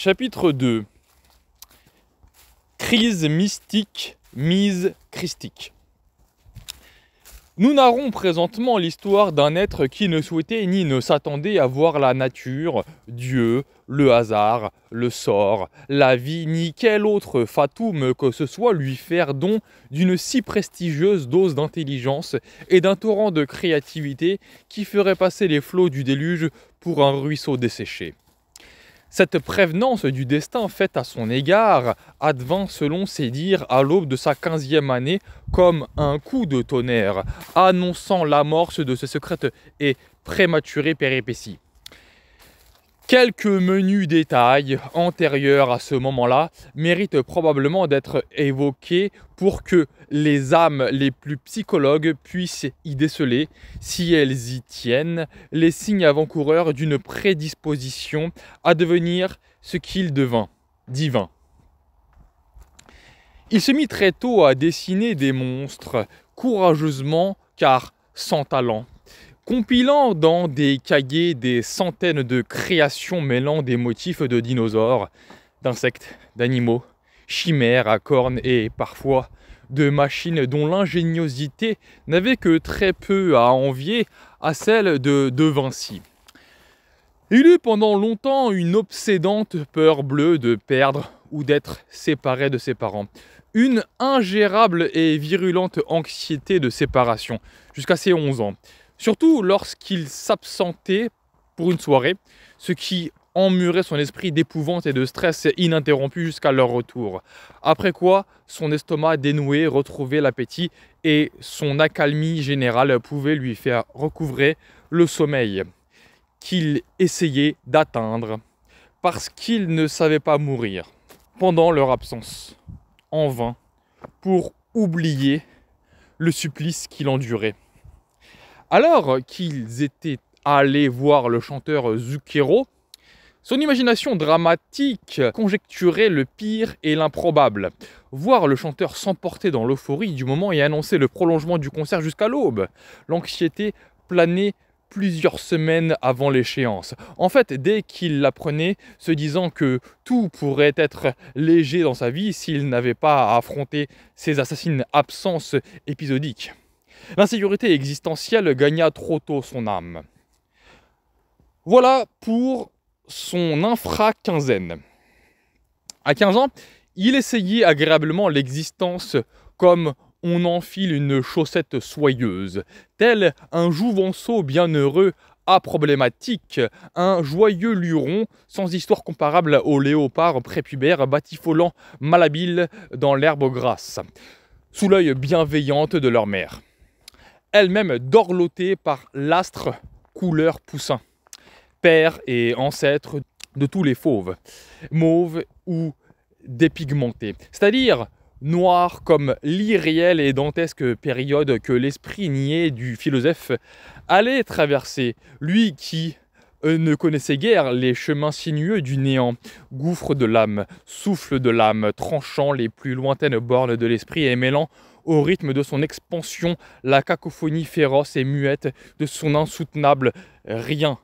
Chapitre 2. Crise mystique, mise christique. Nous narrons présentement l'histoire d'un être qui ne souhaitait ni ne s'attendait à voir la nature, Dieu, le hasard, le sort, la vie, ni quel autre fatum que ce soit lui faire don d'une si prestigieuse dose d'intelligence et d'un torrent de créativité qui ferait passer les flots du déluge pour un ruisseau desséché. Cette prévenance du destin faite à son égard advint selon ses dires à l'aube de sa quinzième année comme un coup de tonnerre, annonçant l'amorce de ses secrètes et prématurées péripéties. Quelques menus détails antérieurs à ce moment-là méritent probablement d'être évoqués pour que les âmes les plus psychologues puissent y déceler, si elles y tiennent, les signes avant-coureurs d'une prédisposition à devenir ce qu'il devint, divin. Il se mit très tôt à dessiner des monstres, courageusement car sans talent, compilant dans des cahiers des centaines de créations mêlant des motifs de dinosaures, d'insectes, d'animaux, chimères à cornes et parfois de machines dont l'ingéniosité n'avait que très peu à envier à celle de De Vinci. Il eut pendant longtemps une obsédante peur bleue de perdre ou d'être séparé de ses parents. Une ingérable et virulente anxiété de séparation, jusqu'à ses 11 ans. Surtout lorsqu'il s'absentait pour une soirée, ce qui emmurait son esprit d'épouvante et de stress ininterrompu jusqu'à leur retour. Après quoi, son estomac dénoué retrouvait l'appétit et son accalmie générale pouvait lui faire recouvrer le sommeil qu'il essayait d'atteindre parce qu'il ne savait pas mourir pendant leur absence, en vain, pour oublier le supplice qu'il endurait. Alors qu'ils étaient allés voir le chanteur Zucchero, son imagination dramatique conjecturait le pire et l'improbable. Voir le chanteur s'emporter dans l'euphorie du moment et annoncer le prolongement du concert jusqu'à l'aube. L'anxiété planait plusieurs semaines avant l'échéance. En fait, dès qu'il l'apprenait, se disant que tout pourrait être léger dans sa vie s'il n'avait pas à affronter ses assassines absences épisodiques. L'insécurité existentielle gagna trop tôt son âme. Voilà pour son infra-quinzaine. À 15 ans, il essayait agréablement l'existence comme on enfile une chaussette soyeuse, tel un jouvenceau bienheureux à problématique, un joyeux luron sans histoire comparable au léopard prépubère batifolant malhabile dans l'herbe grasse, sous l'œil bienveillante de leur mère, elle-même dorlotée par l'astre couleur poussin père et ancêtre de tous les fauves, mauves ou dépigmentés, c'est-à-dire noirs comme l'irréelle et dantesque période que l'esprit nié du philosophe allait traverser, lui qui euh, ne connaissait guère les chemins sinueux du néant, gouffre de l'âme, souffle de l'âme, tranchant les plus lointaines bornes de l'esprit et mêlant au rythme de son expansion la cacophonie féroce et muette de son insoutenable rien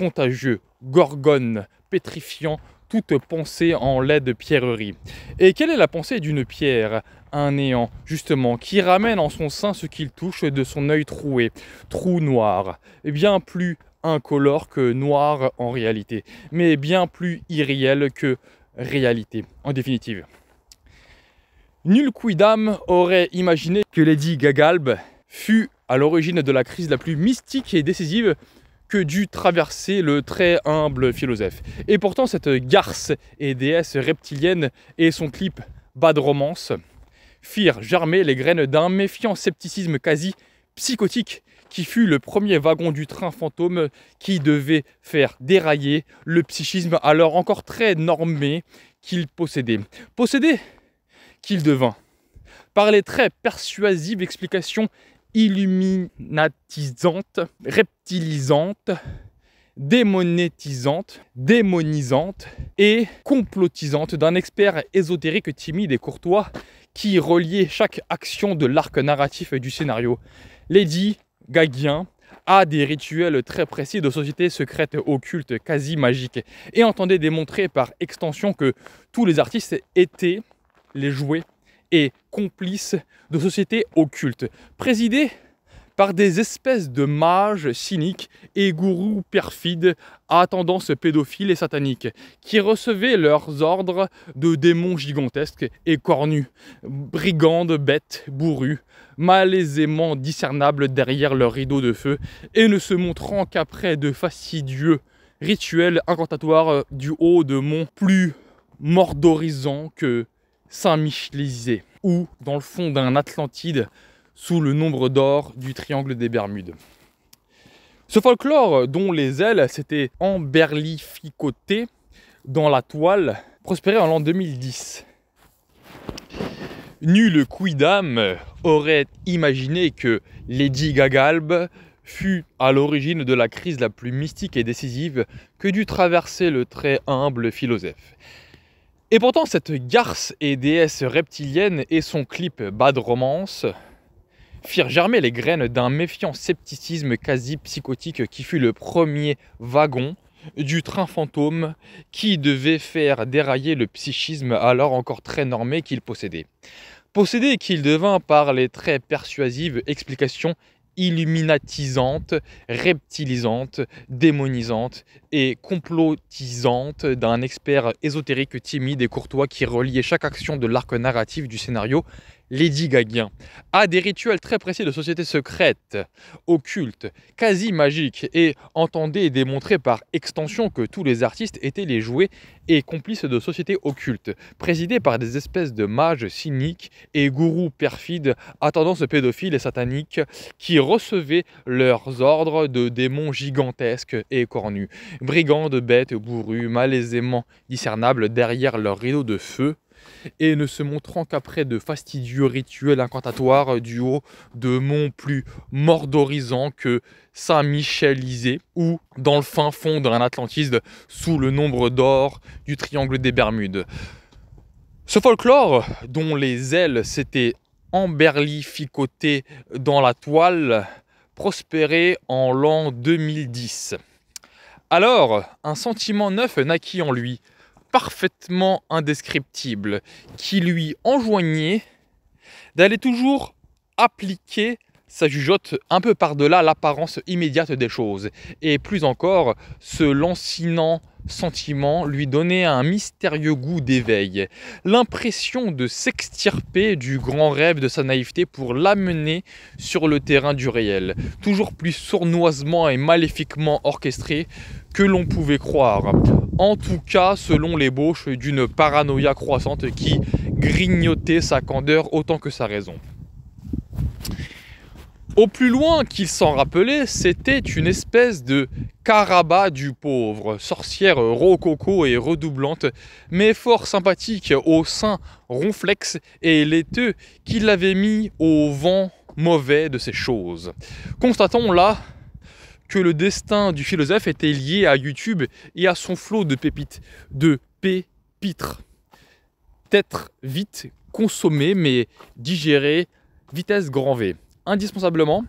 contagieux, gorgone, pétrifiant, toute pensée en laide pierrerie. Et quelle est la pensée d'une pierre Un néant, justement, qui ramène en son sein ce qu'il touche de son œil troué, trou noir, eh bien plus incolore que noir en réalité, mais bien plus irréel que réalité, en définitive. Nul quidam aurait imaginé que Lady Gagalbe fut à l'origine de la crise la plus mystique et décisive que dû traverser le très humble philosophe. Et pourtant, cette garce et déesse reptilienne et son clip bas de Romance firent germer les graines d'un méfiant scepticisme quasi psychotique qui fut le premier wagon du train fantôme qui devait faire dérailler le psychisme alors encore très normé qu'il possédait. Possédé qu'il devint. Par les très persuasives explications illuminatisante, reptilisante, démonétisante, démonisante et complotisante d'un expert ésotérique timide et courtois qui reliait chaque action de l'arc narratif du scénario. Lady Gagien a des rituels très précis de sociétés secrètes, occultes, quasi magiques, et entendait démontrer par extension que tous les artistes étaient les jouets et complices de sociétés occultes, présidées par des espèces de mages cyniques et gourous perfides à tendance pédophile et satanique, qui recevaient leurs ordres de démons gigantesques et cornus, brigandes, bêtes, bourrues, malaisément discernables derrière leurs rideaux de feu, et ne se montrant qu'après de fastidieux rituels incantatoires du haut de monts plus mordorisants que saint michel ou dans le fond d'un Atlantide sous le nombre d'or du triangle des Bermudes. Ce folklore, dont les ailes s'étaient emberlificotées dans la toile, prospérait en l'an 2010. Nul d'âme aurait imaginé que Lady Gagalbe fut à l'origine de la crise la plus mystique et décisive que dut traverser le très humble philosophe. Et pourtant, cette garce et déesse reptilienne et son clip Bad Romance firent germer les graines d'un méfiant scepticisme quasi psychotique qui fut le premier wagon du train fantôme qui devait faire dérailler le psychisme alors encore très normé qu'il possédait. Possédé qu'il devint par les très persuasives explications illuminatisante, reptilisante, démonisante et complotisante d'un expert ésotérique timide et courtois qui reliait chaque action de l'arc narratif du scénario Lady Gaguin a des rituels très précis de sociétés secrètes, occultes, quasi magiques, et entendait et par extension que tous les artistes étaient les jouets et complices de sociétés occultes, présidées par des espèces de mages cyniques et gourous perfides à tendance pédophile et satanique qui recevaient leurs ordres de démons gigantesques et cornus, brigands de bêtes bourrues, malaisément discernables derrière leurs rideaux de feu, et ne se montrant qu'après de fastidieux rituels incantatoires euh, du haut de monts plus mordorisants que Saint-Michelisé michel ou dans le fin fond de l'Atlantide sous le nombre d'or du triangle des Bermudes. Ce folklore, dont les ailes s'étaient emberlificotées dans la toile, prospérait en l'an 2010. Alors, un sentiment neuf naquit en lui, parfaitement indescriptible qui lui enjoignait d'aller toujours appliquer sa jugeote un peu par-delà l'apparence immédiate des choses. Et plus encore, ce lancinant sentiment lui donnait un mystérieux goût d'éveil, l'impression de s'extirper du grand rêve de sa naïveté pour l'amener sur le terrain du réel, toujours plus sournoisement et maléfiquement orchestré que l'on pouvait croire. En tout cas, selon l'ébauche d'une paranoïa croissante qui grignotait sa candeur autant que sa raison. Au plus loin qu'il s'en rappelait, c'était une espèce de caraba du pauvre, sorcière rococo et redoublante, mais fort sympathique au sein ronflex et laiteux qui l'avait mis au vent mauvais de ces choses. Constatons là que le destin du philosophe était lié à YouTube et à son flot de pépites, de pépitres. Être vite consommé mais digéré, vitesse grand V. Indispensablement,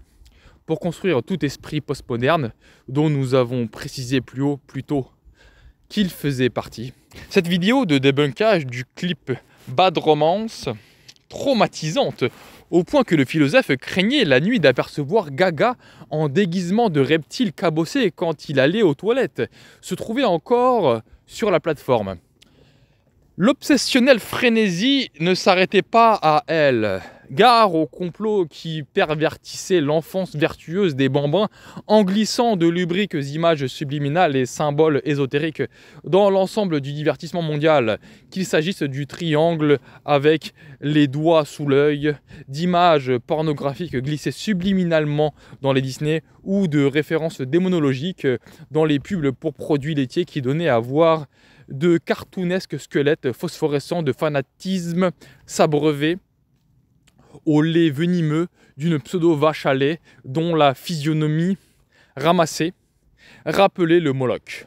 pour construire tout esprit postmoderne dont nous avons précisé plus haut, plus tôt, qu'il faisait partie. Cette vidéo de débunkage du clip Bad Romance, traumatisante au point que le philosophe craignait la nuit d'apercevoir Gaga en déguisement de reptile cabossé quand il allait aux toilettes, se trouvait encore sur la plateforme. L'obsessionnelle frénésie ne s'arrêtait pas à elle. Gare au complot qui pervertissait l'enfance vertueuse des bambins en glissant de lubriques images subliminales et symboles ésotériques dans l'ensemble du divertissement mondial, qu'il s'agisse du triangle avec les doigts sous l'œil, d'images pornographiques glissées subliminalement dans les Disney ou de références démonologiques dans les pubs pour produits laitiers qui donnaient à voir de cartoonesques squelettes phosphorescents de fanatisme s'abreuver au lait venimeux d'une pseudo-vache à lait dont la physionomie ramassée rappelait le Moloch.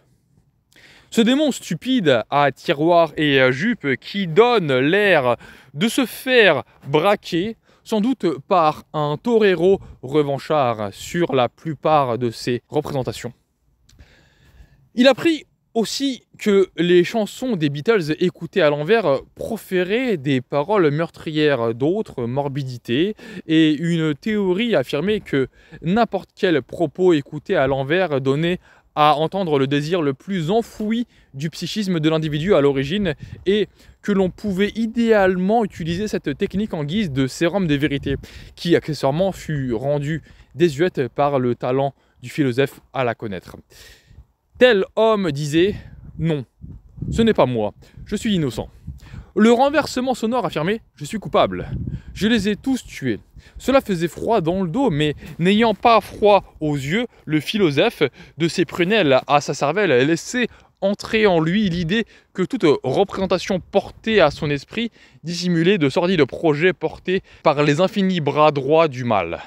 Ce démon stupide à tiroir et à jupe qui donne l'air de se faire braquer, sans doute par un torero revanchard sur la plupart de ses représentations. Il a pris aussi que les chansons des Beatles écoutées à l'envers proféraient des paroles meurtrières d'autres, morbidités et une théorie affirmait que n'importe quel propos écouté à l'envers donnait à entendre le désir le plus enfoui du psychisme de l'individu à l'origine et que l'on pouvait idéalement utiliser cette technique en guise de sérum des vérités, qui accessoirement fut rendu désuète par le talent du philosophe à la connaître. Tel homme disait Non, ce n'est pas moi, je suis innocent. Le renversement sonore affirmait Je suis coupable. Je les ai tous tués. Cela faisait froid dans le dos, mais n'ayant pas froid aux yeux, le philosophe, de ses prunelles à sa cervelle, laissait entrer en lui l'idée que toute représentation portée à son esprit dissimulait de sordides projets portés par les infinis bras droits du mal.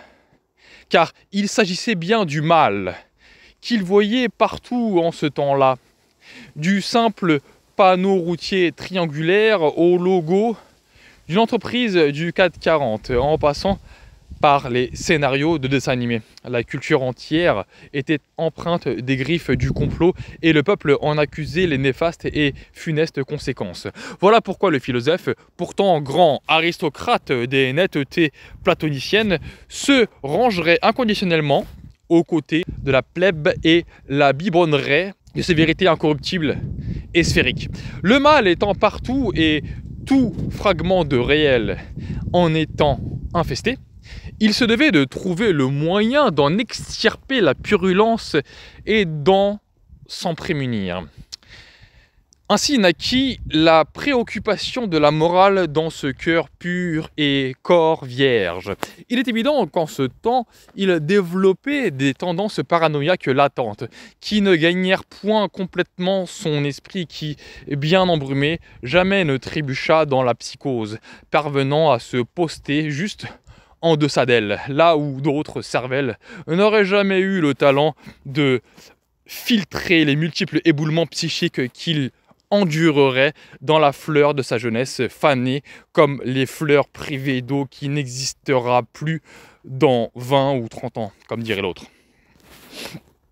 Car il s'agissait bien du mal, qu'il voyait partout en ce temps-là. Du simple panneau routier triangulaire au logo d'une entreprise du 440 en passant par les scénarios de dessins animés. La culture entière était empreinte des griffes du complot et le peuple en accusait les néfastes et funestes conséquences. Voilà pourquoi le philosophe, pourtant grand aristocrate des nettetés platoniciennes, se rangerait inconditionnellement aux côtés de la plèbe et la bibonnerie de ces vérités incorruptibles et sphériques. Le mal étant partout et tout fragment de réel en étant infesté, il se devait de trouver le moyen d'en extirper la purulence et d'en s'en prémunir. Ainsi naquit la préoccupation de la morale dans ce cœur pur et corps vierge. Il est évident qu'en ce temps, il développait des tendances paranoïaques latentes, qui ne gagnèrent point complètement son esprit qui, bien embrumé, jamais ne trébucha dans la psychose, parvenant à se poster juste en deçà d'elle, là où d'autres cervelles n'auraient jamais eu le talent de filtrer les multiples éboulements psychiques qu'il endurerait dans la fleur de sa jeunesse fanée, comme les fleurs privées d'eau qui n'existera plus dans 20 ou 30 ans, comme dirait l'autre.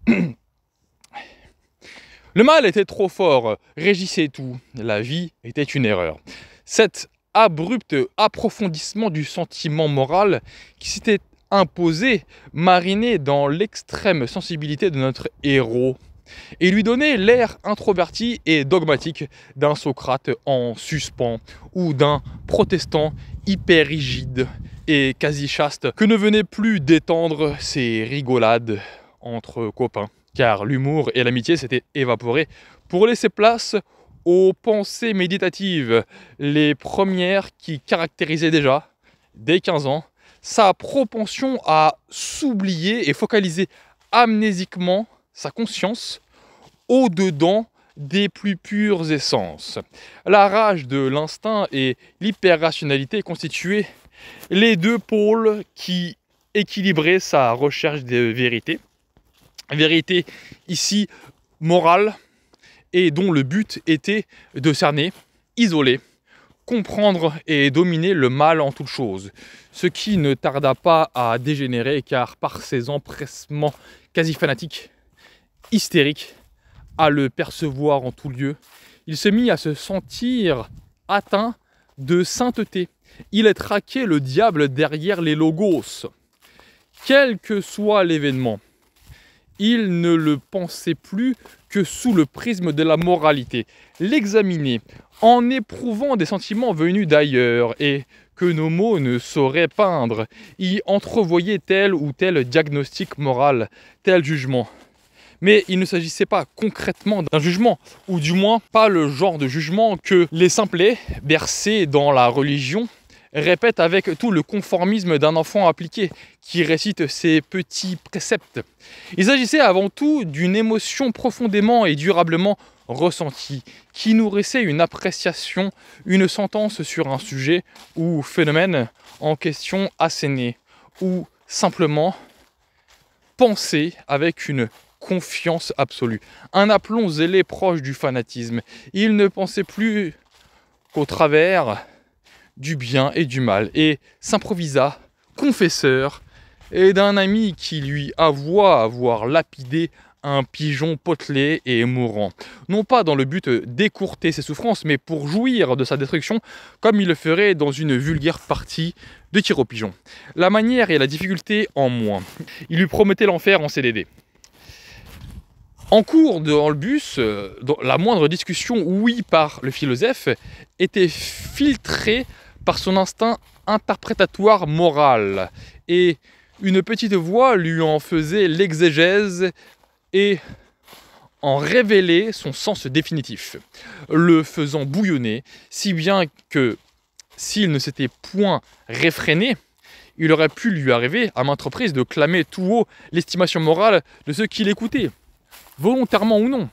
Le mal était trop fort, régissait tout, la vie était une erreur. Cet abrupt approfondissement du sentiment moral qui s'était imposé, mariné dans l'extrême sensibilité de notre héros, et lui donner l'air introverti et dogmatique d'un Socrate en suspens ou d'un protestant hyper rigide et quasi chaste que ne venait plus d'étendre ses rigolades entre copains car l'humour et l'amitié s'étaient évaporés pour laisser place aux pensées méditatives, les premières qui caractérisaient déjà, dès 15 ans, sa propension à s'oublier et focaliser amnésiquement sa conscience au-dedans des plus pures essences. La rage de l'instinct et l'hyper-rationalité constituaient les deux pôles qui équilibraient sa recherche des vérités. Vérité ici morale et dont le but était de cerner, isoler, comprendre et dominer le mal en toute chose, ce qui ne tarda pas à dégénérer car par ses empressements quasi fanatiques hystérique à le percevoir en tout lieu. Il se mit à se sentir atteint de sainteté. Il est traqué le diable derrière les logos. Quel que soit l'événement, il ne le pensait plus que sous le prisme de la moralité. L'examiner en éprouvant des sentiments venus d'ailleurs et que nos mots ne sauraient peindre, y entrevoyait tel ou tel diagnostic moral, tel jugement mais il ne s'agissait pas concrètement d'un jugement, ou du moins pas le genre de jugement que les simplets, bercés dans la religion, répètent avec tout le conformisme d'un enfant appliqué qui récite ses petits préceptes. Il s'agissait avant tout d'une émotion profondément et durablement ressentie, qui nourrissait une appréciation, une sentence sur un sujet ou phénomène en question assénée, ou simplement pensée avec une confiance absolue, un aplomb zélé proche du fanatisme. Il ne pensait plus qu'au travers du bien et du mal, et s'improvisa confesseur et d'un ami qui lui avoua avoir lapidé un pigeon potelé et mourant. Non pas dans le but d'écourter ses souffrances, mais pour jouir de sa destruction, comme il le ferait dans une vulgaire partie de tir au pigeon. La manière et la difficulté en moins. Il lui promettait l'enfer en CDD. En cours dans le bus, euh, la moindre discussion, oui, par le philosophe, était filtrée par son instinct interprétatoire moral. Et une petite voix lui en faisait l'exégèse et en révélait son sens définitif, le faisant bouillonner, si bien que s'il ne s'était point réfréné, il aurait pu lui arriver à maintes reprises de clamer tout haut l'estimation morale de ceux qui l'écoutaient volontairement ou non,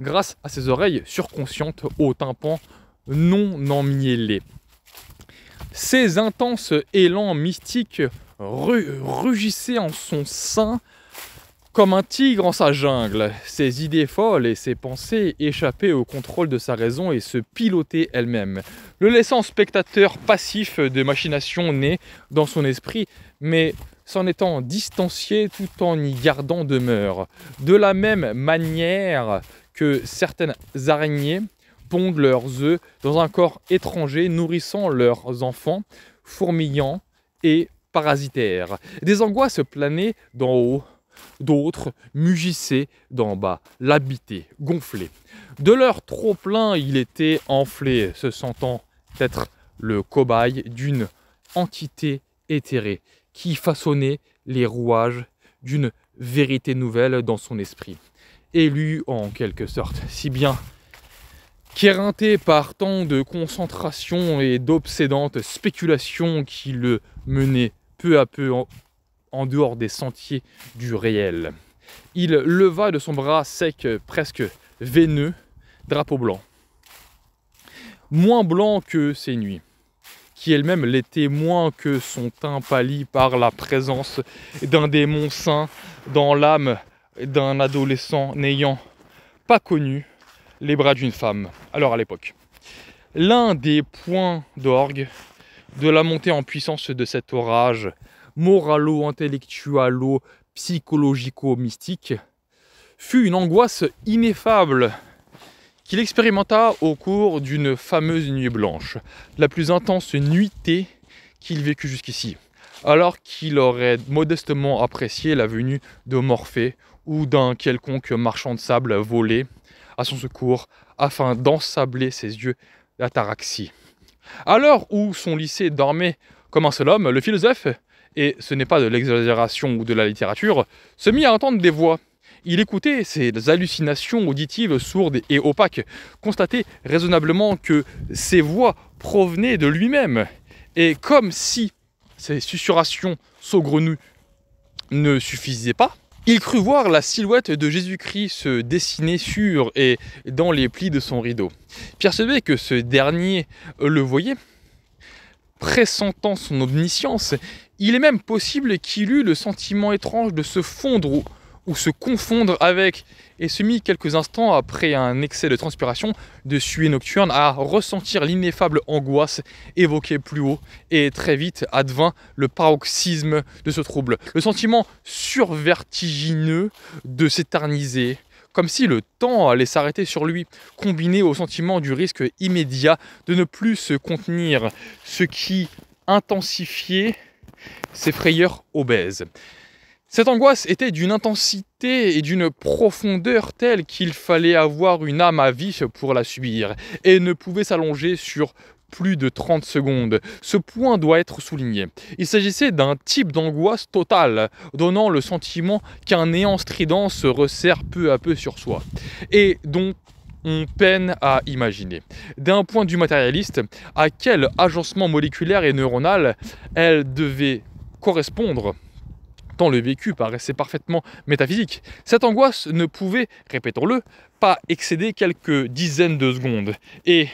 grâce à ses oreilles surconscientes au tympan non emmiellé. Ses intenses élans mystiques rugissaient en son sein comme un tigre en sa jungle. Ses idées folles et ses pensées échappaient au contrôle de sa raison et se pilotaient elles-mêmes, le laissant spectateur passif de machinations nées dans son esprit, mais s'en étant distancié tout en y gardant demeure. De la même manière que certaines araignées pondent leurs œufs dans un corps étranger, nourrissant leurs enfants, fourmillants et parasitaires. Des angoisses planaient d'en haut, d'autres mugissaient d'en bas, l'habitaient, gonflé. De leur trop-plein, il était enflé, se sentant être le cobaye d'une entité éthérée qui façonnait les rouages d'une vérité nouvelle dans son esprit. Élu en quelque sorte, si bien qu'éreinté par tant de concentration et d'obsédantes spéculations qui le menaient peu à peu en, dehors des sentiers du réel. Il leva de son bras sec, presque veineux, drapeau blanc. Moins blanc que ses nuits qui elle-même l'était moins que son teint pâli par la présence d'un démon saint dans l'âme d'un adolescent n'ayant pas connu les bras d'une femme, alors à l'époque. L'un des points d'orgue de la montée en puissance de cet orage moralo-intellectualo-psychologico-mystique fut une angoisse ineffable qu'il expérimenta au cours d'une fameuse nuit blanche, la plus intense nuitée qu'il vécut jusqu'ici, alors qu'il aurait modestement apprécié la venue de Morphée ou d'un quelconque marchand de sable volé à son secours afin d'ensabler ses yeux d'ataraxie. À l'heure où son lycée dormait comme un seul homme, le philosophe, et ce n'est pas de l'exagération ou de la littérature, se mit à entendre des voix il écoutait ces hallucinations auditives sourdes et opaques, constatait raisonnablement que ces voix provenaient de lui-même. Et comme si ces susurrations saugrenues ne suffisaient pas, il crut voir la silhouette de Jésus-Christ se dessiner sur et dans les plis de son rideau. Percevait que ce dernier le voyait, pressentant son omniscience, il est même possible qu'il eût le sentiment étrange de se fondre ou se confondre avec et se mit quelques instants après un excès de transpiration, de suée nocturne, à ressentir l'ineffable angoisse évoquée plus haut, et très vite advint le paroxysme de ce trouble, le sentiment survertigineux de s'éterniser, comme si le temps allait s'arrêter sur lui, combiné au sentiment du risque immédiat de ne plus se contenir, ce qui intensifiait ses frayeurs obèses. Cette angoisse était d'une intensité et d'une profondeur telle qu'il fallait avoir une âme à vif pour la subir, et ne pouvait s'allonger sur plus de 30 secondes. Ce point doit être souligné. Il s'agissait d'un type d'angoisse totale, donnant le sentiment qu'un néant strident se resserre peu à peu sur soi, et dont on peine à imaginer. D'un point de vue matérialiste, à quel agencement moléculaire et neuronal elle devait correspondre tant le vécu paraissait parfaitement métaphysique. Cette angoisse ne pouvait, répétons-le, pas excéder quelques dizaines de secondes. Et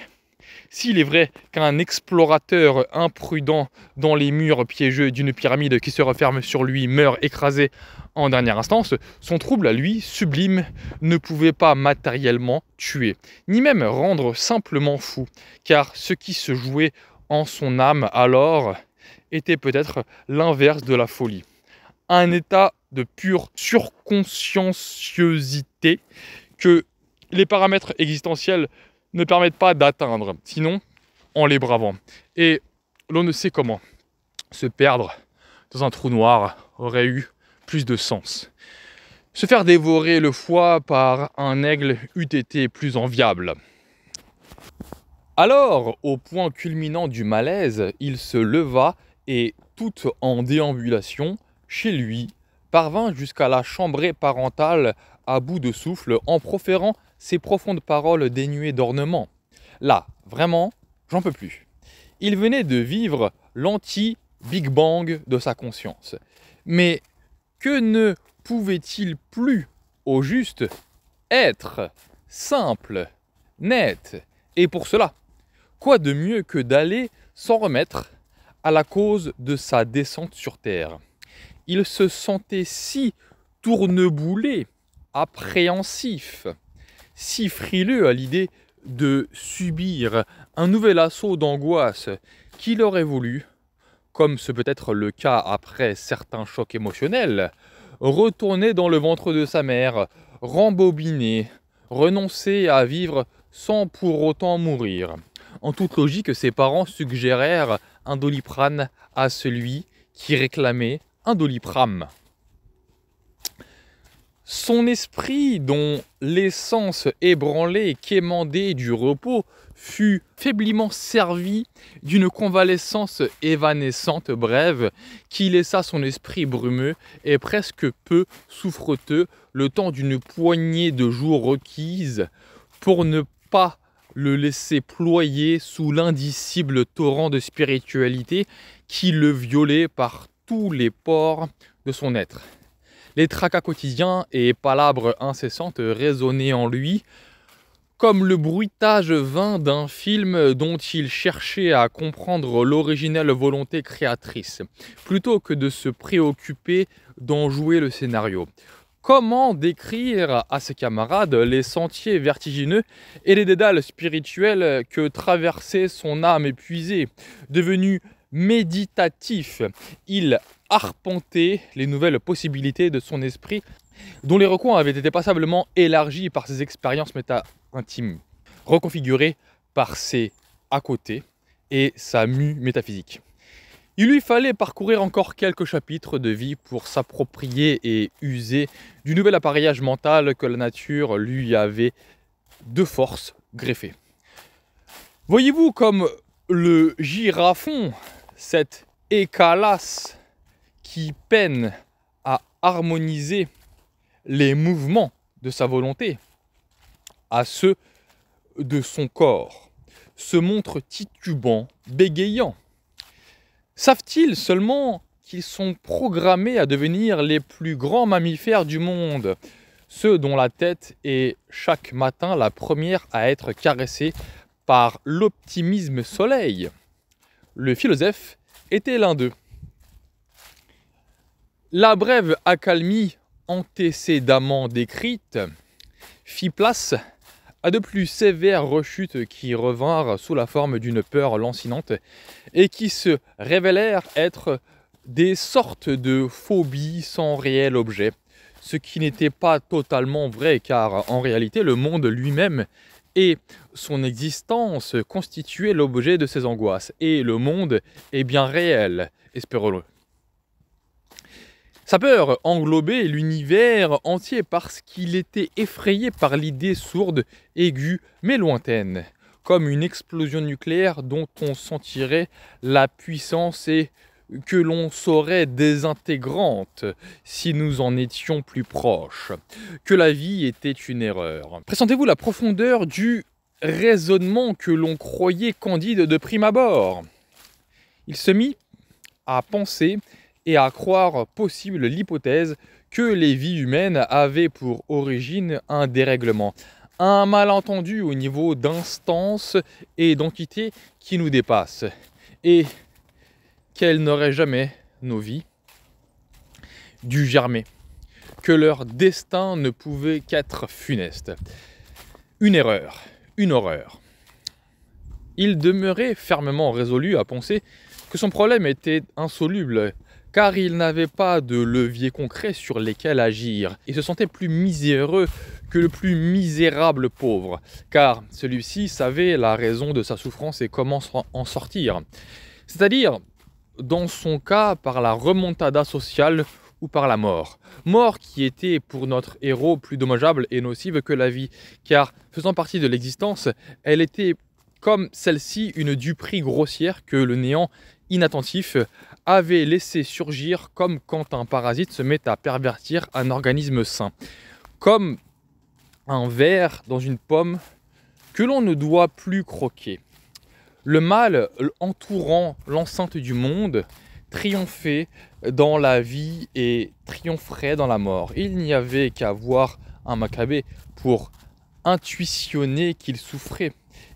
s'il est vrai qu'un explorateur imprudent dans les murs piégeux d'une pyramide qui se referme sur lui meurt écrasé en dernière instance, son trouble à lui, sublime, ne pouvait pas matériellement tuer, ni même rendre simplement fou, car ce qui se jouait en son âme alors était peut-être l'inverse de la folie un état de pure surconscientiosité que les paramètres existentiels ne permettent pas d'atteindre, sinon en les bravant. Et l'on ne sait comment se perdre dans un trou noir aurait eu plus de sens. Se faire dévorer le foie par un aigle eût été plus enviable. Alors, au point culminant du malaise, il se leva et, tout en déambulation, chez lui, parvint jusqu'à la chambrée parentale à bout de souffle en proférant ces profondes paroles dénuées d'ornement. Là, vraiment, j'en peux plus. Il venait de vivre l'anti-Big Bang de sa conscience. Mais que ne pouvait-il plus, au juste, être simple, net Et pour cela, quoi de mieux que d'aller s'en remettre à la cause de sa descente sur Terre il se sentait si tourneboulé, appréhensif, si frileux à l'idée de subir un nouvel assaut d'angoisse qu'il aurait voulu, comme ce peut être le cas après certains chocs émotionnels, retourner dans le ventre de sa mère, rembobiner, renoncer à vivre sans pour autant mourir. En toute logique, ses parents suggérèrent un doliprane à celui qui réclamait un Son esprit, dont l'essence ébranlée et quémandée du repos, fut faiblement servi d'une convalescence évanescente brève qui laissa son esprit brumeux et presque peu souffreteux le temps d'une poignée de jours requises pour ne pas le laisser ployer sous l'indicible torrent de spiritualité qui le violait par les ports de son être. Les tracas quotidiens et palabres incessantes résonnaient en lui comme le bruitage vain d'un film dont il cherchait à comprendre l'originelle volonté créatrice, plutôt que de se préoccuper d'en jouer le scénario. Comment décrire à ses camarades les sentiers vertigineux et les dédales spirituels que traversait son âme épuisée, devenue méditatif. Il arpentait les nouvelles possibilités de son esprit, dont les recoins avaient été passablement élargis par ses expériences méta-intimes, reconfigurées par ses à côté et sa mue métaphysique. Il lui fallait parcourir encore quelques chapitres de vie pour s'approprier et user du nouvel appareillage mental que la nature lui avait de force greffé. Voyez-vous comme le girafon cette écalasse qui peine à harmoniser les mouvements de sa volonté à ceux de son corps, se montre titubant, bégayant. Savent-ils seulement qu'ils sont programmés à devenir les plus grands mammifères du monde, ceux dont la tête est chaque matin la première à être caressée par l'optimisme soleil le philosophe, était l'un d'eux. La brève accalmie antécédemment décrite fit place à de plus sévères rechutes qui revinrent sous la forme d'une peur lancinante et qui se révélèrent être des sortes de phobies sans réel objet, ce qui n'était pas totalement vrai car en réalité le monde lui-même est, son existence constituait l'objet de ses angoisses, et le monde est bien réel, espérons-le. Sa peur englobait l'univers entier parce qu'il était effrayé par l'idée sourde, aiguë, mais lointaine, comme une explosion nucléaire dont on sentirait la puissance et que l'on saurait désintégrante si nous en étions plus proches, que la vie était une erreur. Pressentez-vous la profondeur du raisonnement que l'on croyait candide de prime abord. Il se mit à penser et à croire possible l'hypothèse que les vies humaines avaient pour origine un dérèglement, un malentendu au niveau d'instances et d'entités qui nous dépassent, et qu'elles n'auraient jamais, nos vies, du germer, que leur destin ne pouvait qu'être funeste. Une erreur horreur. Il demeurait fermement résolu à penser que son problème était insoluble, car il n'avait pas de levier concret sur lesquels agir, et se sentait plus miséreux que le plus misérable pauvre, car celui-ci savait la raison de sa souffrance et comment en sortir. C'est-à-dire, dans son cas, par la remontada sociale ou par la mort. Mort qui était pour notre héros plus dommageable et nocive que la vie, car faisant partie de l'existence, elle était comme celle-ci une duperie grossière que le néant inattentif avait laissé surgir comme quand un parasite se met à pervertir un organisme sain, comme un ver dans une pomme que l'on ne doit plus croquer. Le mal entourant l'enceinte du monde triomphait dans la vie et triompherait dans la mort. Il n'y avait qu'à voir un Maccabée pour intuitionner qu'il souffrait.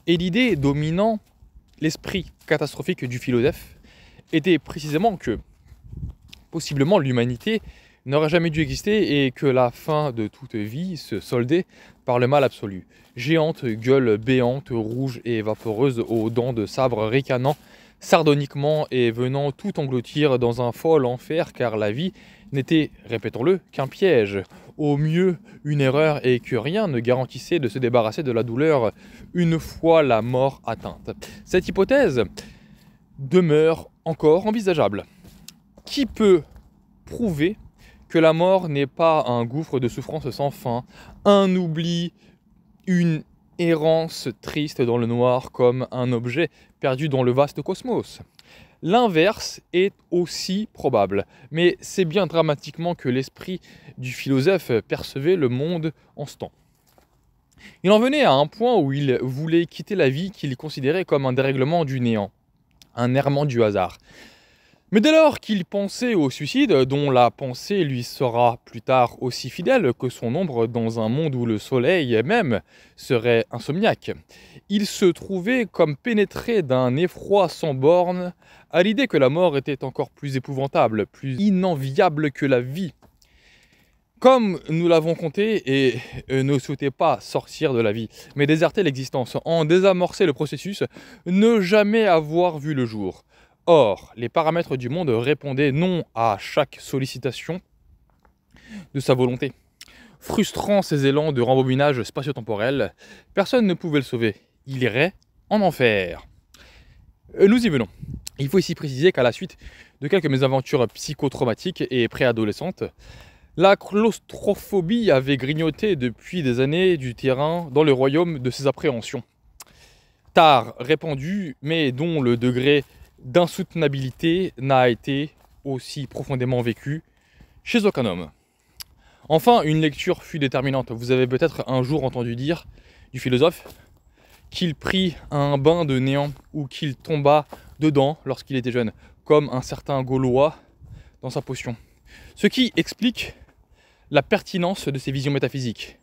Et l'idée dominant l'esprit catastrophique du philosophe était précisément que possiblement l'humanité n'aurait jamais dû exister et que la fin de toute vie se soldait par le mal absolu. Géante, gueule béante, rouge et vaporeuse, aux dents de sabre ricanant, sardoniquement et venant tout engloutir dans un fol enfer car la vie n'était, répétons-le, qu'un piège, au mieux une erreur et que rien ne garantissait de se débarrasser de la douleur une fois la mort atteinte. Cette hypothèse demeure encore envisageable. Qui peut prouver que la mort n'est pas un gouffre de souffrance sans fin, un oubli, une errance triste dans le noir comme un objet perdu dans le vaste cosmos. L'inverse est aussi probable, mais c'est bien dramatiquement que l'esprit du philosophe percevait le monde en ce temps. Il en venait à un point où il voulait quitter la vie qu'il considérait comme un dérèglement du néant, un errement du hasard. Mais dès lors qu'il pensait au suicide, dont la pensée lui sera plus tard aussi fidèle que son ombre dans un monde où le soleil même serait insomniaque, il se trouvait comme pénétré d'un effroi sans borne à l'idée que la mort était encore plus épouvantable, plus inenviable que la vie. Comme nous l'avons compté, et euh, ne souhaitait pas sortir de la vie, mais déserter l'existence, en désamorcer le processus, ne jamais avoir vu le jour Or, les paramètres du monde répondaient non à chaque sollicitation de sa volonté. Frustrant ces élans de rembobinage spatio-temporel, personne ne pouvait le sauver. Il irait en enfer. Euh, nous y venons. Il faut ici préciser qu'à la suite de quelques mésaventures psychotraumatiques et préadolescentes, la claustrophobie avait grignoté depuis des années du terrain dans le royaume de ses appréhensions. Tard répandu, mais dont le degré d'insoutenabilité n'a été aussi profondément vécu chez aucun homme. Enfin, une lecture fut déterminante. Vous avez peut-être un jour entendu dire du philosophe qu'il prit un bain de néant ou qu'il tomba dedans lorsqu'il était jeune, comme un certain Gaulois dans sa potion. Ce qui explique la pertinence de ses visions métaphysiques,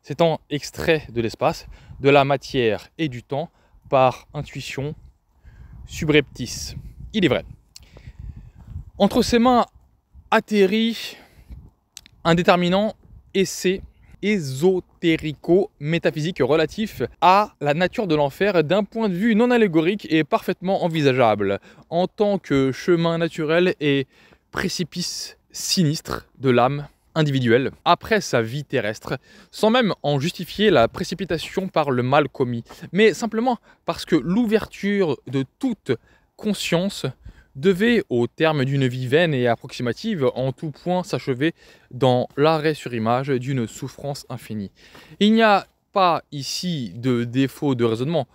s'étant extrait de l'espace, de la matière et du temps par intuition subreptice. Il est vrai. Entre ses mains atterrit un déterminant essai ésotérico-métaphysique relatif à la nature de l'enfer d'un point de vue non allégorique et parfaitement envisageable en tant que chemin naturel et précipice sinistre de l'âme individuel après sa vie terrestre, sans même en justifier la précipitation par le mal commis, mais simplement parce que l'ouverture de toute conscience devait, au terme d'une vie vaine et approximative, en tout point s'achever dans l'arrêt sur image d'une souffrance infinie. Il n'y a pas ici de défaut de raisonnement.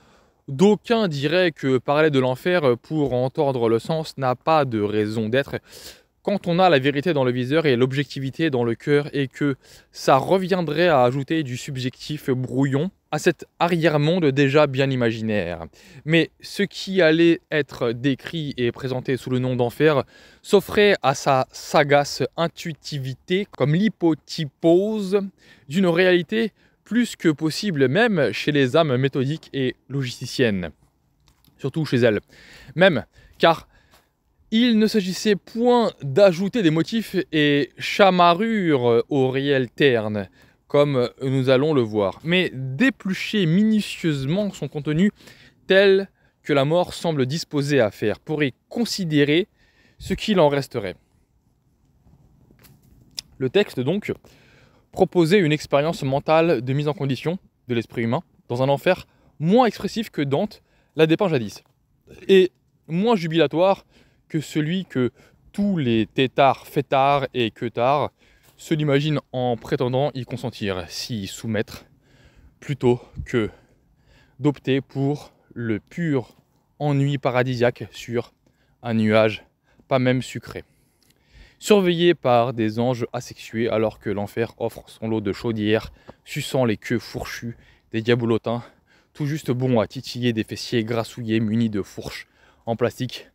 D'aucuns dirait que parler de l'enfer pour entendre le sens n'a pas de raison d'être quand on a la vérité dans le viseur et l'objectivité dans le cœur et que ça reviendrait à ajouter du subjectif brouillon à cet arrière-monde déjà bien imaginaire. Mais ce qui allait être décrit et présenté sous le nom d'enfer s'offrait à sa sagace intuitivité comme l'hypotypose d'une réalité plus que possible même chez les âmes méthodiques et logisticiennes. Surtout chez elles. Même car il ne s'agissait point d'ajouter des motifs et chamarures au réel terne, comme nous allons le voir, mais d'éplucher minutieusement son contenu tel que la mort semble disposée à faire, pour y considérer ce qu'il en resterait. Le texte, donc, proposait une expérience mentale de mise en condition de l'esprit humain dans un enfer moins expressif que Dante la dépeint jadis, et moins jubilatoire que celui que tous les tétards, fêtards et queutards se l'imaginent en prétendant y consentir, s'y soumettre, plutôt que d'opter pour le pur ennui paradisiaque sur un nuage, pas même sucré. Surveillé par des anges asexués alors que l'enfer offre son lot de chaudières, suçant les queues fourchues des diabolotins, tout juste bon à titiller des fessiers grassouillés munis de fourches en plastique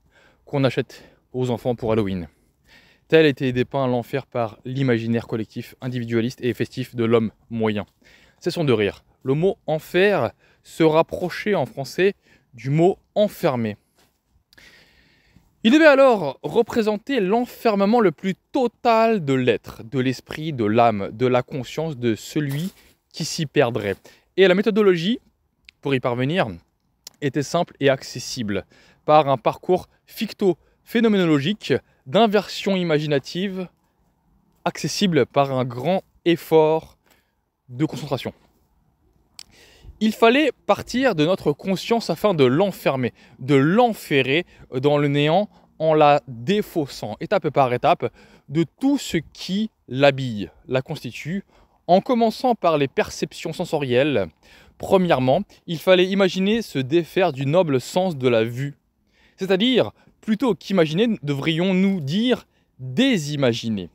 qu'on achète aux enfants pour Halloween. Tel était dépeint l'enfer par l'imaginaire collectif, individualiste et festif de l'homme moyen. Cessons de rire. Le mot enfer se rapprochait en français du mot enfermé. Il devait alors représenter l'enfermement le plus total de l'être, de l'esprit, de l'âme, de la conscience de celui qui s'y perdrait. Et la méthodologie, pour y parvenir, était simple et accessible par un parcours ficto-phénoménologique d'inversion imaginative accessible par un grand effort de concentration. Il fallait partir de notre conscience afin de l'enfermer, de l'enferrer dans le néant en la défaussant étape par étape de tout ce qui l'habille, la constitue, en commençant par les perceptions sensorielles. Premièrement, il fallait imaginer se défaire du noble sens de la vue, c'est-à-dire, plutôt qu'imaginer, devrions-nous dire désimaginer.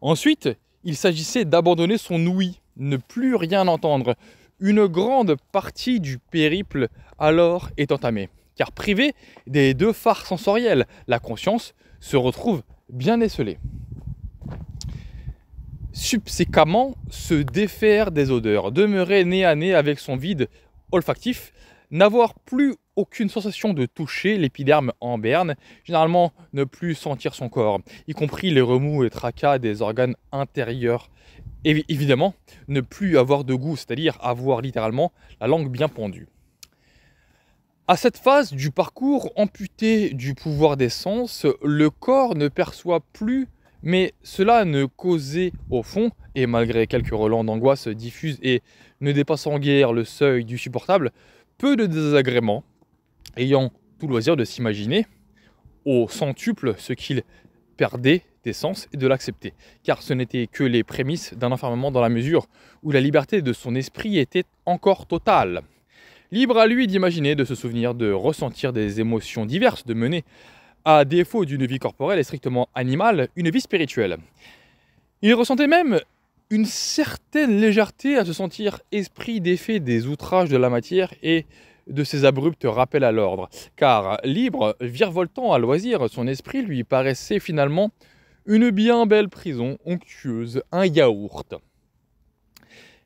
Ensuite, il s'agissait d'abandonner son oui », ne plus rien entendre. Une grande partie du périple alors est entamée, car privée des deux phares sensoriels, la conscience se retrouve bien esselée. Subséquemment, se défaire des odeurs, demeurer nez à nez avec son vide olfactif N'avoir plus aucune sensation de toucher l'épiderme en berne, généralement ne plus sentir son corps, y compris les remous et tracas des organes intérieurs. Et évidemment, ne plus avoir de goût, c'est-à-dire avoir littéralement la langue bien pendue. À cette phase du parcours amputé du pouvoir des sens, le corps ne perçoit plus, mais cela ne causait au fond, et malgré quelques relents d'angoisse diffuses et ne dépassant guère le seuil du supportable, de désagréments, ayant tout loisir de s'imaginer au centuple ce qu'il perdait sens et de l'accepter, car ce n'était que les prémices d'un enfermement dans la mesure où la liberté de son esprit était encore totale. Libre à lui d'imaginer, de se souvenir, de ressentir des émotions diverses, de mener, à défaut d'une vie corporelle et strictement animale, une vie spirituelle. Il ressentait même une certaine légèreté à se sentir esprit d'effet des outrages de la matière et de ses abrupts rappels à l'ordre, car libre, virevoltant à loisir, son esprit lui paraissait finalement une bien belle prison onctueuse, un yaourt.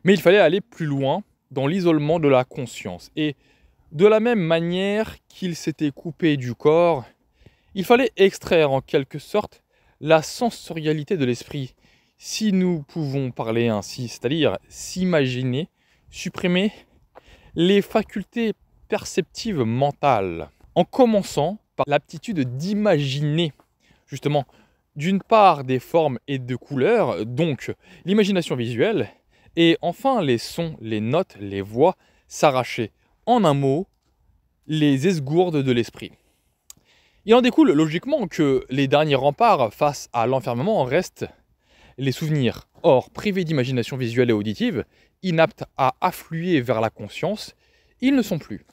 Mais il fallait aller plus loin dans l'isolement de la conscience, et de la même manière qu'il s'était coupé du corps, il fallait extraire en quelque sorte la sensorialité de l'esprit, si nous pouvons parler ainsi, c'est-à-dire s'imaginer, supprimer les facultés perceptives mentales, en commençant par l'aptitude d'imaginer, justement, d'une part des formes et de couleurs, donc l'imagination visuelle, et enfin les sons, les notes, les voix s'arracher, en un mot, les esgourdes de l'esprit. Il en découle logiquement que les derniers remparts face à l'enfermement restent les souvenirs. Or, privés d'imagination visuelle et auditive, inaptes à affluer vers la conscience, ils ne sont plus.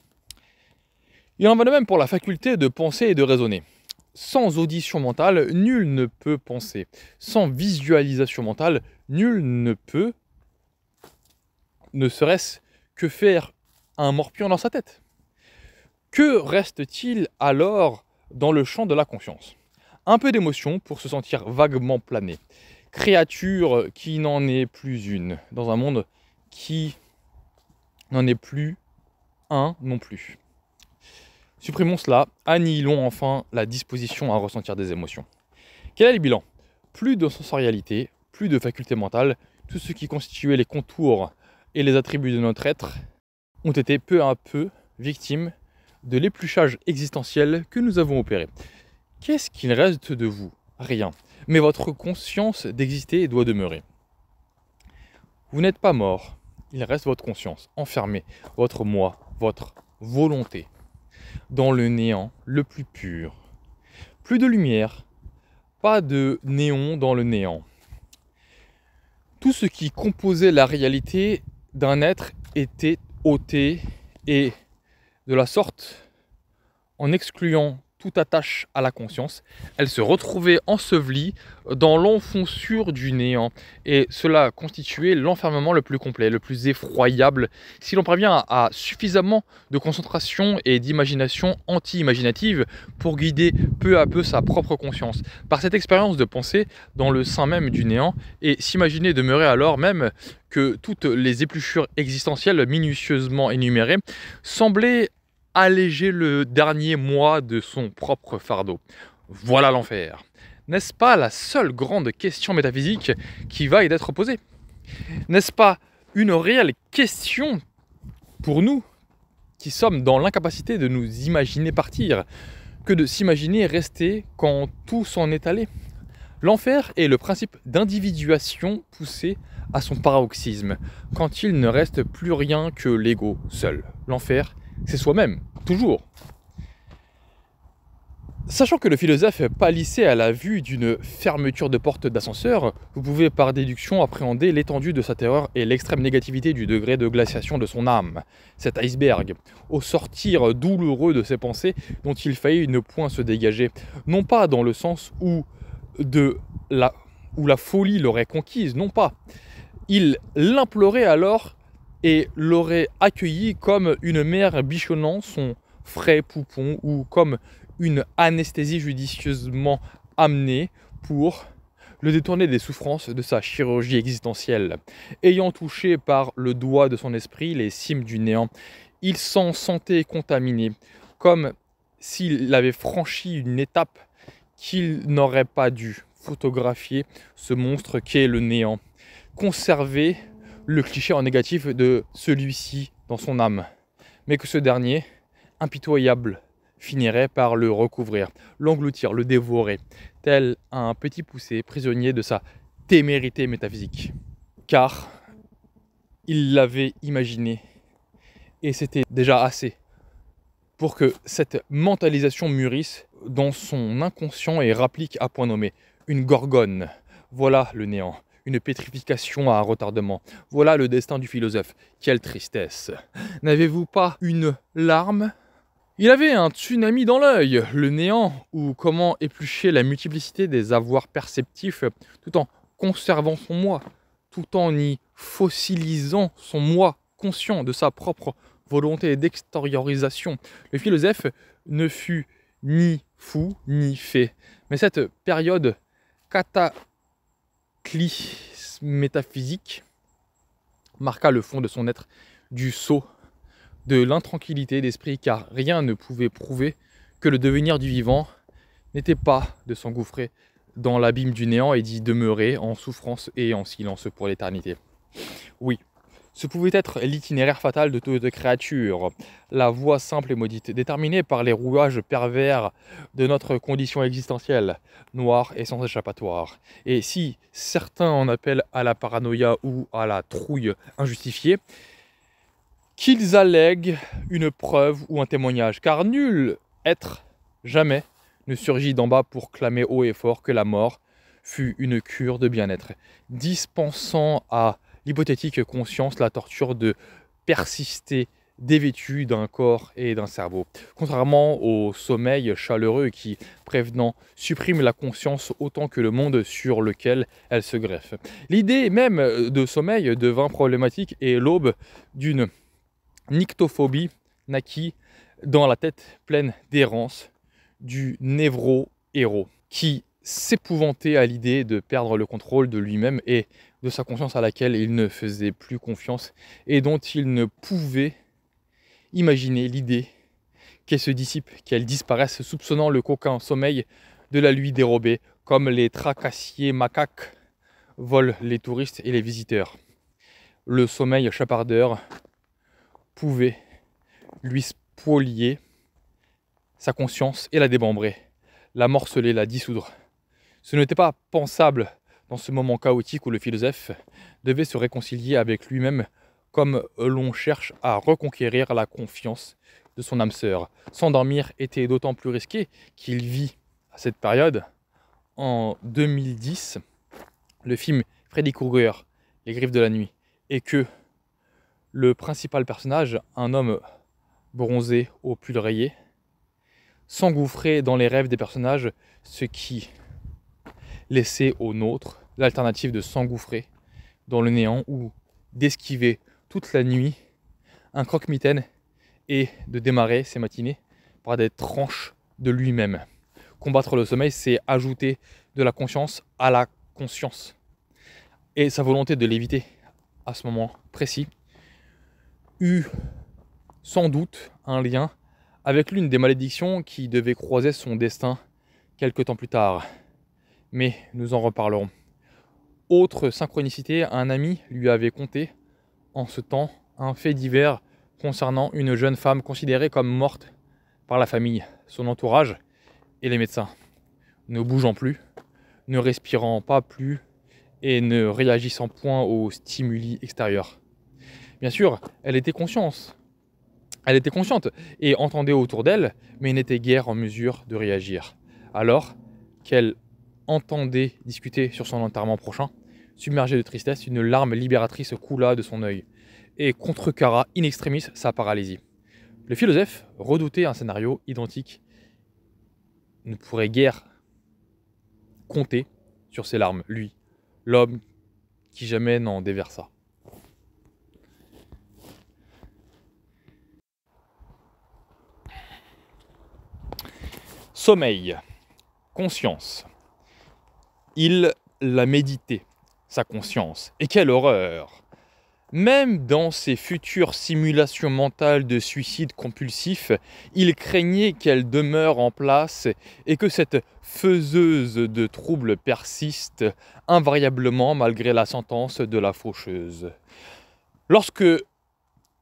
Il en va de même pour la faculté de penser et de raisonner. Sans audition mentale, nul ne peut penser. Sans visualisation mentale, nul ne peut, ne serait-ce que faire un morpion dans sa tête. Que reste-t-il alors dans le champ de la conscience Un peu d'émotion pour se sentir vaguement plané créature qui n'en est plus une, dans un monde qui n'en est plus un non plus. Supprimons cela, annihilons enfin la disposition à ressentir des émotions. Quel est le bilan Plus de sensorialité, plus de facultés mentale, tout ce qui constituait les contours et les attributs de notre être ont été peu à peu victimes de l'épluchage existentiel que nous avons opéré. Qu'est-ce qu'il reste de vous Rien mais votre conscience d'exister doit demeurer. Vous n'êtes pas mort, il reste votre conscience enfermée, votre moi, votre volonté, dans le néant le plus pur. Plus de lumière, pas de néon dans le néant. Tout ce qui composait la réalité d'un être était ôté et de la sorte, en excluant attache à la conscience, elle se retrouvait ensevelie dans l'enfonçure du néant, hein. et cela constituait l'enfermement le plus complet, le plus effroyable. Si l'on parvient à, suffisamment de concentration et d'imagination anti-imaginative pour guider peu à peu sa propre conscience, par cette expérience de pensée dans le sein même du néant, et s'imaginer demeurer alors même que toutes les épluchures existentielles minutieusement énumérées semblaient alléger le dernier mois de son propre fardeau. Voilà l'enfer. N'est-ce pas la seule grande question métaphysique qui va d'être posée N'est-ce pas une réelle question pour nous qui sommes dans l'incapacité de nous imaginer partir que de s'imaginer rester quand tout s'en est allé L'enfer est le principe d'individuation poussé à son paroxysme, quand il ne reste plus rien que l'ego seul. L'enfer c'est soi-même, toujours. Sachant que le philosophe pâlissait à la vue d'une fermeture de porte d'ascenseur, vous pouvez par déduction appréhender l'étendue de sa terreur et l'extrême négativité du degré de glaciation de son âme, cet iceberg, au sortir douloureux de ses pensées dont il faillit ne point se dégager, non pas dans le sens où, de la, où la folie l'aurait conquise, non pas. Il l'implorait alors et l'aurait accueilli comme une mère bichonnant son frais poupon ou comme une anesthésie judicieusement amenée pour le détourner des souffrances de sa chirurgie existentielle. Ayant touché par le doigt de son esprit les cimes du néant, il s'en sentait contaminé, comme s'il avait franchi une étape qu'il n'aurait pas dû photographier ce monstre qui est le néant. Conserver le cliché en négatif de celui-ci dans son âme, mais que ce dernier, impitoyable, finirait par le recouvrir, l'engloutir, le dévorer, tel un petit poussé prisonnier de sa témérité métaphysique. Car il l'avait imaginé, et c'était déjà assez pour que cette mentalisation mûrisse dans son inconscient et rapplique à point nommé une gorgone. Voilà le néant, une pétrification à retardement. Voilà le destin du philosophe. Quelle tristesse. N'avez-vous pas une larme il avait un tsunami dans l'œil, le néant, ou comment éplucher la multiplicité des avoirs perceptifs tout en conservant son moi, tout en y fossilisant son moi conscient de sa propre volonté d'extériorisation. Le philosophe ne fut ni fou ni fait. mais cette période cata Clé métaphysique marqua le fond de son être du sceau de l'intranquillité d'esprit, car rien ne pouvait prouver que le devenir du vivant n'était pas de s'engouffrer dans l'abîme du néant et d'y demeurer en souffrance et en silence pour l'éternité. Oui, ce pouvait être l'itinéraire fatal de les créatures, la voie simple et maudite, déterminée par les rouages pervers de notre condition existentielle, noire et sans échappatoire. Et si certains en appellent à la paranoïa ou à la trouille injustifiée, qu'ils allèguent une preuve ou un témoignage, car nul être jamais ne surgit d'en bas pour clamer haut et fort que la mort fut une cure de bien-être, dispensant à l'hypothétique conscience, la torture de persister dévêtue d'un corps et d'un cerveau. Contrairement au sommeil chaleureux qui, prévenant, supprime la conscience autant que le monde sur lequel elle se greffe. L'idée même de sommeil devint problématique et l'aube d'une nyctophobie naquit dans la tête pleine d'errance du névro-héros qui s'épouvantait à l'idée de perdre le contrôle de lui-même et de sa conscience à laquelle il ne faisait plus confiance et dont il ne pouvait imaginer l'idée qu'elle se dissipe, qu'elle disparaisse, soupçonnant le coquin sommeil de la lui dérober, comme les tracassiers macaques volent les touristes et les visiteurs. Le sommeil chapardeur pouvait lui spolier sa conscience et la démembrer, la morceler, la dissoudre. Ce n'était pas pensable ce moment chaotique où le philosophe devait se réconcilier avec lui-même comme l'on cherche à reconquérir la confiance de son âme sœur. S'endormir était d'autant plus risqué qu'il vit à cette période, en 2010, le film Freddy Krueger, Les Griffes de la Nuit, et que le principal personnage, un homme bronzé au pull rayé, s'engouffrait dans les rêves des personnages, ce qui laissait aux nôtres l'alternative de s'engouffrer dans le néant ou d'esquiver toute la nuit un croque-mitaine et de démarrer ses matinées par des tranches de lui-même. Combattre le sommeil, c'est ajouter de la conscience à la conscience. Et sa volonté de l'éviter à ce moment précis eut sans doute un lien avec l'une des malédictions qui devait croiser son destin quelque temps plus tard. Mais nous en reparlerons. Autre synchronicité, un ami lui avait conté en ce temps un fait divers concernant une jeune femme considérée comme morte par la famille, son entourage et les médecins. Ne bougeant plus, ne respirant pas plus et ne réagissant point aux stimuli extérieurs. Bien sûr, elle était consciente. Elle était consciente et entendait autour d'elle, mais n'était guère en mesure de réagir. Alors qu'elle entendait discuter sur son enterrement prochain, submergé de tristesse, une larme libératrice coula de son œil et Cara in extremis sa paralysie. Le philosophe redoutait un scénario identique, ne pourrait guère compter sur ses larmes, lui, l'homme qui jamais n'en déversa. Sommeil, conscience, il l'a méditait, sa conscience. Et quelle horreur Même dans ses futures simulations mentales de suicide compulsif, il craignait qu'elle demeure en place et que cette faiseuse de troubles persiste invariablement malgré la sentence de la faucheuse. Lorsque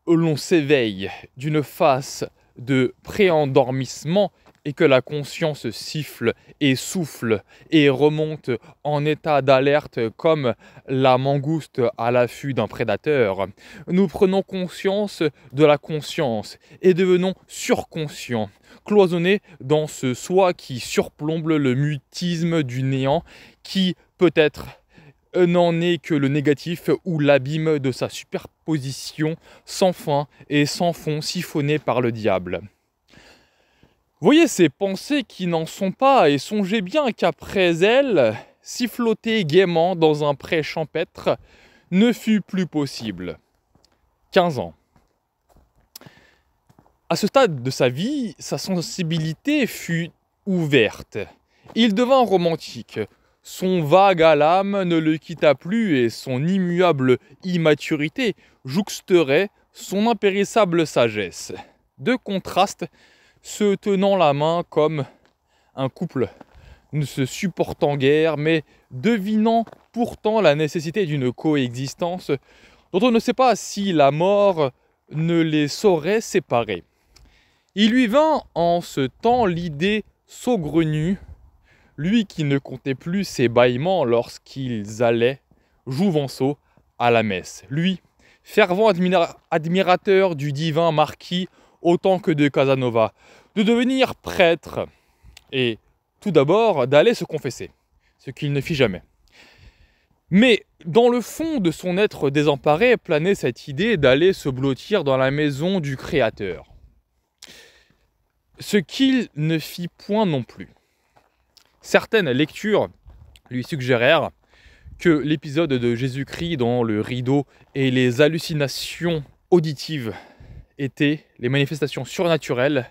l'on s'éveille d'une face de préendormissement, et que la conscience siffle et souffle et remonte en état d'alerte comme la mangouste à l'affût d'un prédateur. Nous prenons conscience de la conscience et devenons surconscients, cloisonnés dans ce soi qui surplombe le mutisme du néant qui peut-être n'en est que le négatif ou l'abîme de sa superposition sans fin et sans fond siphonné par le diable. Voyez ces pensées qui n'en sont pas et songez bien qu'après elles, flotter gaiement dans un pré champêtre ne fut plus possible. 15 ans. À ce stade de sa vie, sa sensibilité fut ouverte. Il devint romantique. Son vague à l'âme ne le quitta plus et son immuable immaturité jouxterait son impérissable sagesse. De contraste, se tenant la main comme un couple, ne se supportant guère, mais devinant pourtant la nécessité d'une coexistence dont on ne sait pas si la mort ne les saurait séparer. Il lui vint en ce temps l'idée saugrenue, lui qui ne comptait plus ses bâillements lorsqu'ils allaient, jouvenceau, à la messe. Lui, fervent admirateur du divin marquis autant que de Casanova, de devenir prêtre et tout d'abord d'aller se confesser, ce qu'il ne fit jamais. Mais dans le fond de son être désemparé planait cette idée d'aller se blottir dans la maison du Créateur. Ce qu'il ne fit point non plus. Certaines lectures lui suggérèrent que l'épisode de Jésus-Christ dans le rideau et les hallucinations auditives étaient les manifestations surnaturelles,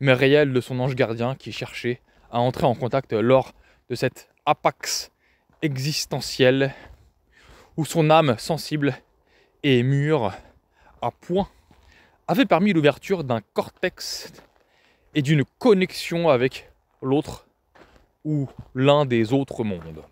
mais réelles de son ange gardien qui cherchait à entrer en contact lors de cette apax existentielle où son âme sensible et mûre à point avait permis l'ouverture d'un cortex et d'une connexion avec l'autre ou l'un des autres mondes.